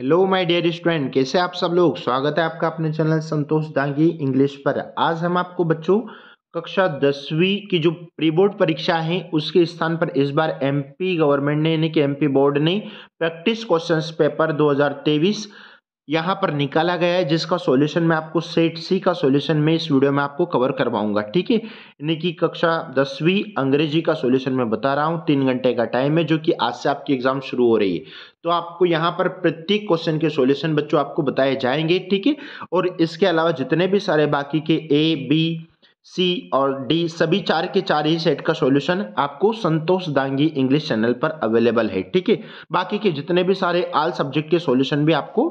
hello my dear student कैसे आप सब लोग स्वागत है आपका अपने चैनल संतोष दांगी इंग्लिश पर आज हम आपको बच्चों कक्षा दसवीं की जो प्री बोर्ड परीक्षा है उसके स्थान पर इस बार एमपी गवर्नमेंट ने यानी कि एमपी बोर्ड ने प्रैक्टिस क्वेश्चंस पेपर यहाँ पर निकाला गया है जिसका सॉल्यूशन मैं आपको सेट सी का सॉल्यूशन में इस वीडियो में आपको कवर करवाऊंगा ठीक है यानी कि कक्षा दसवीं अंग्रेजी का सॉल्यूशन मैं बता रहा हूँ तीन घंटे का टाइम है जो कि आज से आपकी एग्जाम शुरू हो रही है तो आपको यहाँ पर प्रत्येक क्वेश्चन के सॉल्यूशन बच्चों आपको बताए जाएंगे ठीक है और इसके अलावा जितने भी सारे बाकी के ए बी सी और डी सभी चार के चार ही सेट का सॉल्यूशन आपको संतोष दांगी इंग्लिश चैनल पर अवेलेबल है ठीक है बाकी के जितने भी सारे आल सब्जेक्ट के सॉल्यूशन भी आपको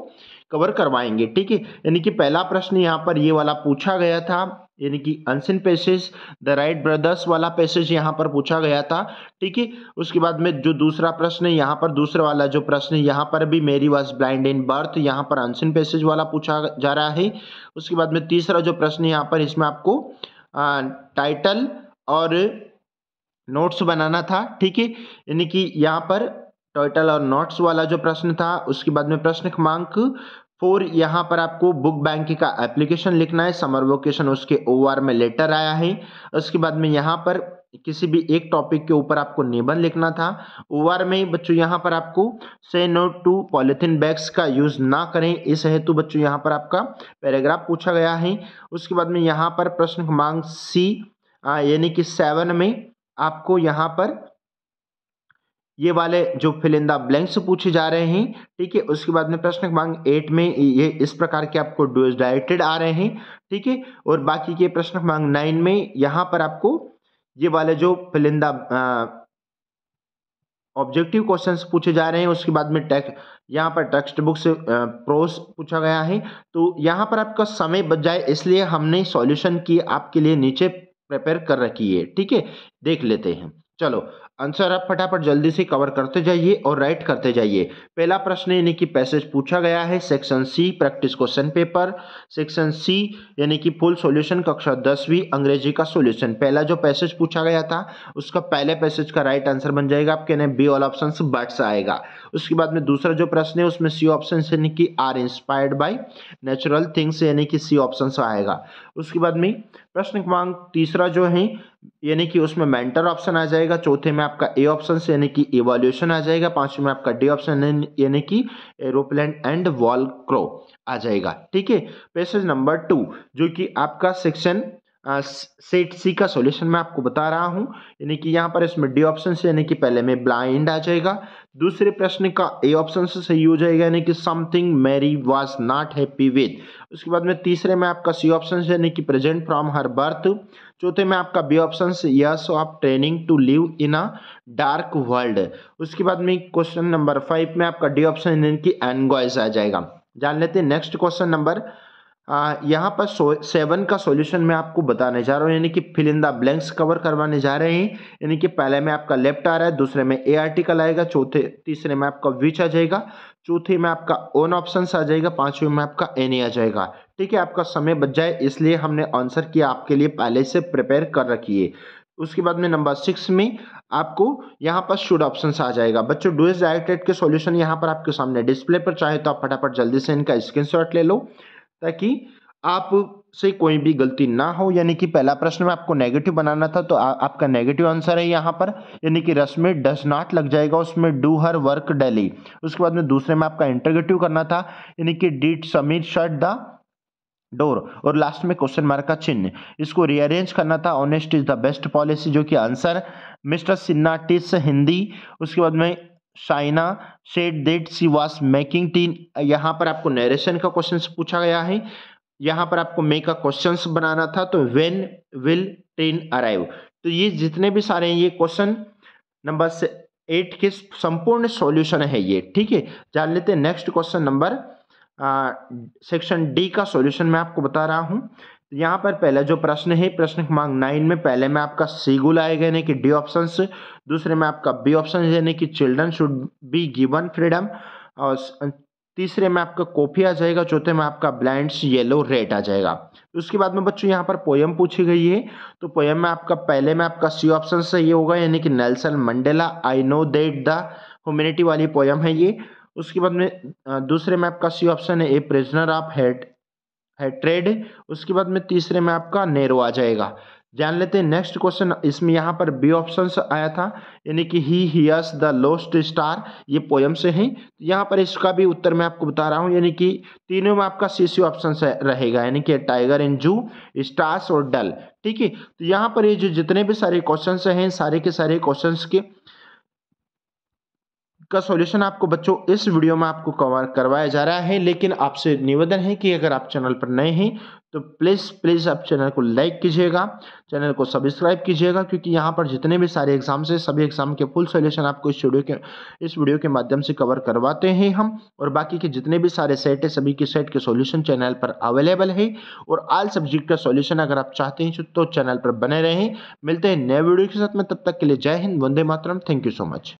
कवर करवाएंगे ठीक है यानी कि पहला प्रश्न यहाँ पर ये वाला पूछा गया था यानी कि unseen passage the Wright brothers वाला पैसेज यहाँ पर पूछा गया था ठीक है उसके बाद में जो दूसरा प्रश्न यहाँ पर दूसरा वाला जो प्रश्न यहाँ पर भी मेरी वॉज ब्लाइंड इन बर्थ यहाँ पर अनसिन पैसेज वाला पूछा जा रहा है उसके बाद में तीसरा जो प्रश्न यहाँ पर इसमें आपको टाइटल और नोट्स बनाना था ठीक है यानी कि यहाँ पर टाइटल और नोट्स वाला जो प्रश्न था उसके बाद में प्रश्न क्रमांक फोर यहाँ पर आपको बुक बैंक का एप्लीकेशन लिखना है समर वोकेशन उसके ओ में लेटर आया है उसके बाद में यहाँ पर किसी भी एक टॉपिक के ऊपर आपको निबंध लिखना था ओवर में बच्चों यहाँ पर आपको say no to polythene bags का यूज़ ना करें इस हेतु बच्चों यहाँ पर आपका पैराग्राफ पूछा गया है उसके बाद में यहाँ पर प्रश्न क्रमांक सी यानी कि सेवन में आपको यहाँ पर ये वाले जो फिलिंदा ब्लैंक्स पूछे जा रहे हैं ठीक है उसके बाद में प्रश्न क्रमांक एट में ये इस प्रकार के आपको डायरेक्टेड आ रहे हैं ठीक है और बाकी के प्रश्न क्रमांक नाइन में यहाँ पर आपको ये वाले जो फिलिंदा ऑब्जेक्टिव क्वेश्चंस पूछे जा रहे हैं उसके बाद में टेक्स यहाँ पर टेक्स्ट बुक से प्रोस पूछा गया है तो यहाँ पर आपका समय बच जाए इसलिए हमने सॉल्यूशन की आपके लिए नीचे प्रिपेयर कर रखी है ठीक है देख लेते हैं चलो आंसर आप फटाफट जल्दी से कवर करते जाइए और राइट करते जाइए पहला प्रश्न यानी कि पैसेज पूछा गया है section C practice question paper section C यानी कि फुल सॉल्यूशन कक्षा दसवीं अंग्रेजी का सॉल्यूशन पहला जो पैसेज पूछा गया था उसका पहले पैसेज का राइट आंसर बन जाएगा आपके ना बी ऑल ऑप्शन बट्स आएगा उसके बाद में दूसरा जो प्रश्न है उसमें सी ऑप्शन यानी कि are inspired by natural things यानी कि सी ऑप्शन आएगा उसके बाद में प्रश्न क्रमांक तीसरा जो है यानी कि उसमें मेंटर ऑप्शन आ जाएगा चौथे में आपका ए ऑप्शन यानी कि इवोल्यूशन आ जाएगा पांचवें में आपका डी ऑप्शन यानी कि एरोप्लेन एंड वॉल क्रो आ जाएगा ठीक है पैसेज नंबर टू जो कि आपका सेक्शन सेट सी का सॉल्यूशन मैं आपको बता रहा हूं यानी कि यहां पर इसमें डी ऑप्शन से यानी कि पहले में ब्लाइंड आ जाएगा दूसरे प्रश्न का ए ऑप्शन से सही हो जाएगा यानी कि something Mary was not happy with उसके बाद में तीसरे में आपका सी ऑप्शन से यानी कि प्रेजेंट फ्रॉम हर बर्थ चौथे में आपका बी ऑप्शन से years of training to live in a dark world उसके बाद में क्वेश्चन नंबर फाइव में आपका डी ऑप्शन यानी कि एनगॉयज आ जाएगा जान लेते हैं नेक्स्ट क्वेश्चन नंबर यहाँ पर सेवन का सॉल्यूशन मैं आपको बताने जा रहा हूँ यानी कि fill in the blanks cover करवाने जा रहे हैं यानी कि पहले में आपका लेफ्ट आ रहा है दूसरे में ए आर्टिकल आएगा चौथे तीसरे में आपका विच आ जाएगा चौथे में आपका ओन ऑप्शन आ जाएगा पांचवें में आपका एन आ जाएगा ठीक है आपका समय बच जाए इसलिए हमने आंसर किया आपके लिए पहले से प्रिपेयर कर रखी है उसके बाद में नंबर सिक्स में आपको यहाँ पर शुड ऑप्शन आ जाएगा बच्चों डुएस डायरेक्टेड के सॉल्यूशन यहाँ पर आपके सामने डिस्प्ले पर चाहे तो आप फटाफट जल्दी से इनका स्क्रीनशॉट ले लो ताकि आप से कोई भी गलती ना हो यानी कि पहला प्रश्न में आपको नेगेटिव बनाना था तो आ, आपका नेगेटिव आंसर है यहाँ पर यानी कि रश्मि डज नॉट लग जाएगा उसमें डू हर वर्क डेली उसके बाद में दूसरे में आपका इंटरगेटिव करना था यानी कि did Sameer shut the door और लास्ट में क्वेश्चन मार्क का चिन्ह इसको रीअरेंज करना था honest is the best policy जो कि answer Mr Sinha teaches Hindi उसके बाद में Saina said that she was making tea यहाँ पर आपको नरेशन का क्वेश्चन पूछा गया है यहाँ पर आपको मे का क्वेश्चन बनाना था तो वेन विल टीन अराइव तो ये जितने भी सारे हैं ये क्वेश्चन नंबर से एट के संपूर्ण सॉल्यूशन है ये ठीक है जान लेते हैं next question number section D का सॉल्यूशन मैं आपको बता रहा हूँ यहाँ पर पहला जो प्रश्न है प्रश्न क्रमांक नाइन में पहले में आपका सी गुल आएगा यानी कि डी ऑप्शन दूसरे में आपका बी ऑप्शन यानी कि children should be given freedom और अं, तीसरे में आपका कॉफी आ जाएगा चौथे में आपका ब्लाइंड्स येलो रेड आ जाएगा उसके बाद में बच्चों यहाँ पर पोयम पूछी गई है तो पोयम में आपका पहले में आपका सी ऑप्शन ये होगा यानी कि Nelson Mandela I know that the humanity वाली पोयम है ये उसके बाद में दूसरे में आपका सी ऑप्शन है ए प्रिजनर ऑफ हेट है ट्रेड उसके बाद में तीसरे में आपका नेरो आ जाएगा जान लेते हैं नेक्स्ट क्वेश्चन इसमें यहाँ पर बी ऑप्शन आया था यानी कि he hears the lost star ये पोयम से है यहाँ पर इसका भी उत्तर मैं आपको बता रहा हूँ यानी कि तीनों में आपका सी सी ऑप्शन रहेगा यानी कि टाइगर एंड जू स्टार्स और डल ठीक है तो यहाँ पर ये जो जितने भी सारे क्वेश्चन हैं सारे के सारे क्वेश्चन के का सॉल्यूशन आपको बच्चों इस वीडियो में आपको कवर करवाया जा रहा है लेकिन आपसे निवेदन है कि अगर आप चैनल पर नए हैं तो प्लीज़ प्लीज़ आप चैनल को लाइक कीजिएगा चैनल को सब्सक्राइब कीजिएगा क्योंकि यहाँ पर जितने भी सारे एग्जाम्स हैं सभी एग्जाम के फुल सॉल्यूशन आपको इस वीडियो के इस वीडियो के माध्यम से कवर करवाते हैं हम और बाकी के जितने भी सारे सेट है सभी के सेट के सॉल्यूशन चैनल पर अवेलेबल है और आल सब्जेक्ट का सॉल्यूशन अगर आप चाहते हैं तो चैनल पर बने रहें मिलते हैं नए वीडियो के साथ में तब तक के लिए जय हिंद वंदे मातरम थैंक यू सो मच